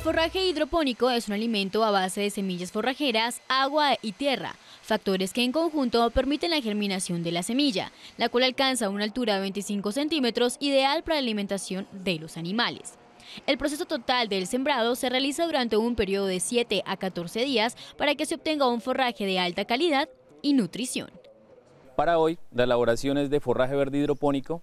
forraje hidropónico es un alimento a base de semillas forrajeras, agua y tierra, factores que en conjunto permiten la germinación de la semilla, la cual alcanza una altura de 25 centímetros ideal para la alimentación de los animales. El proceso total del sembrado se realiza durante un periodo de 7 a 14 días para que se obtenga un forraje de alta calidad y nutrición. Para hoy, la elaboración es de forraje verde hidropónico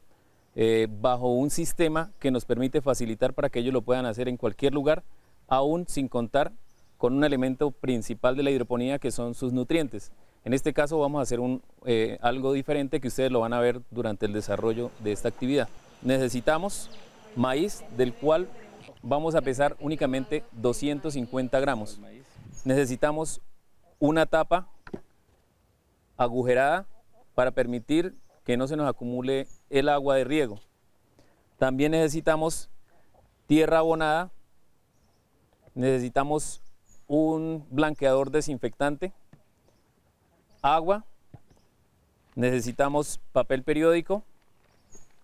eh, bajo un sistema que nos permite facilitar para que ellos lo puedan hacer en cualquier lugar aún sin contar con un elemento principal de la hidroponía que son sus nutrientes. En este caso vamos a hacer eh, algo diferente que ustedes lo van a ver durante el desarrollo de esta actividad. Necesitamos maíz del cual vamos a pesar únicamente 250 gramos. Necesitamos una tapa agujerada para permitir que no se nos acumule el agua de riego. También necesitamos tierra abonada necesitamos un blanqueador desinfectante, agua, necesitamos papel periódico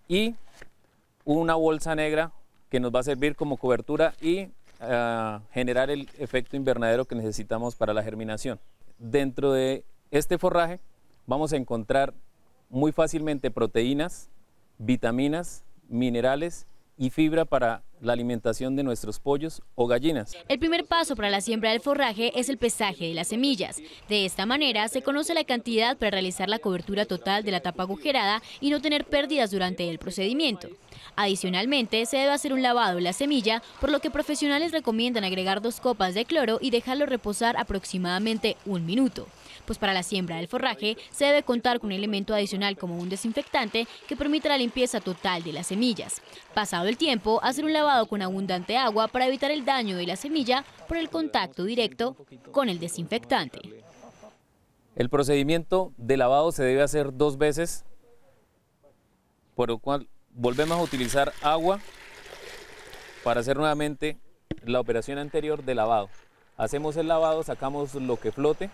y una bolsa negra que nos va a servir como cobertura y eh, generar el efecto invernadero que necesitamos para la germinación. Dentro de este forraje vamos a encontrar muy fácilmente proteínas, vitaminas, minerales y fibra para la alimentación de nuestros pollos o gallinas. El primer paso para la siembra del forraje es el pesaje de las semillas. De esta manera se conoce la cantidad para realizar la cobertura total de la tapa agujerada y no tener pérdidas durante el procedimiento. Adicionalmente, se debe hacer un lavado de la semilla, por lo que profesionales recomiendan agregar dos copas de cloro y dejarlo reposar aproximadamente un minuto. Pues para la siembra del forraje se debe contar con un elemento adicional como un desinfectante que permita la limpieza total de las semillas. Pasado el tiempo, hacer un lavado con abundante agua para evitar el daño de la semilla por el contacto directo con el desinfectante. El procedimiento de lavado se debe hacer dos veces, por lo cual volvemos a utilizar agua para hacer nuevamente la operación anterior de lavado. Hacemos el lavado, sacamos lo que flote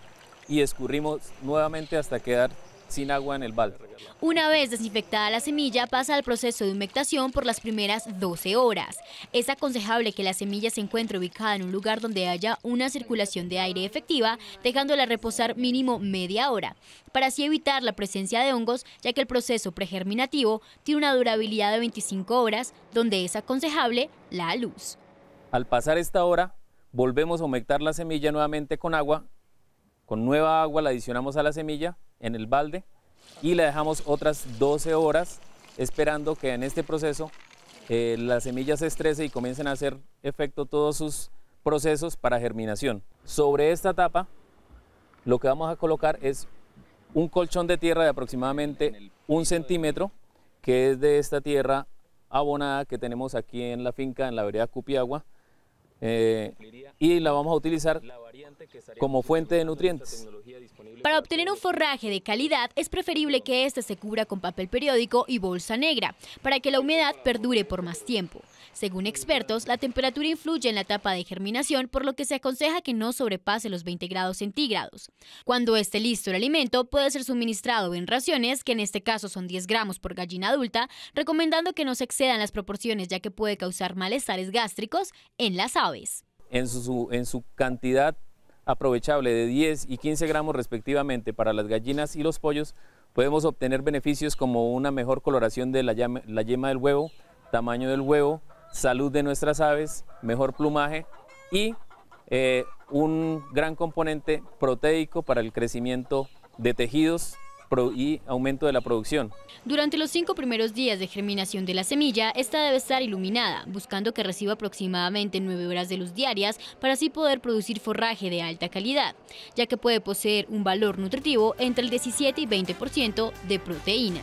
y escurrimos nuevamente hasta quedar sin agua en el balde. Una vez desinfectada la semilla, pasa al proceso de humectación por las primeras 12 horas. Es aconsejable que la semilla se encuentre ubicada en un lugar donde haya una circulación de aire efectiva, dejándola reposar mínimo media hora, para así evitar la presencia de hongos, ya que el proceso pregerminativo tiene una durabilidad de 25 horas, donde es aconsejable la luz. Al pasar esta hora, volvemos a humectar la semilla nuevamente con agua. Con nueva agua la adicionamos a la semilla en el balde y la dejamos otras 12 horas esperando que en este proceso eh, las semillas semilla se estrese y comiencen a hacer efecto todos sus procesos para germinación. Sobre esta tapa lo que vamos a colocar es un colchón de tierra de aproximadamente un centímetro que es de esta tierra abonada que tenemos aquí en la finca en la vereda Cupiagua eh, y la vamos a utilizar como fuente de nutrientes. Para obtener un forraje de calidad es preferible que este se cubra con papel periódico y bolsa negra para que la humedad perdure por más tiempo. Según expertos, la temperatura influye en la etapa de germinación, por lo que se aconseja que no sobrepase los 20 grados centígrados. Cuando esté listo el alimento, puede ser suministrado en raciones, que en este caso son 10 gramos por gallina adulta, recomendando que no se excedan las proporciones ya que puede causar malestares gástricos en las aves. En su, cantidad aprovechable de 10 y 15 gramos respectivamente para las gallinas y los pollos, podemos obtener beneficios como una mejor coloración de la yema del huevo, tamaño del huevo, salud de nuestras aves, mejor plumaje y eh, un gran componente proteico para el crecimiento de tejidos y aumento de la producción. Durante los cinco primeros días de germinación de la semilla, esta debe estar iluminada, buscando que reciba aproximadamente nueve horas de luz diarias para así poder producir forraje de alta calidad, ya que puede poseer un valor nutritivo entre el 17 y 20% de proteína.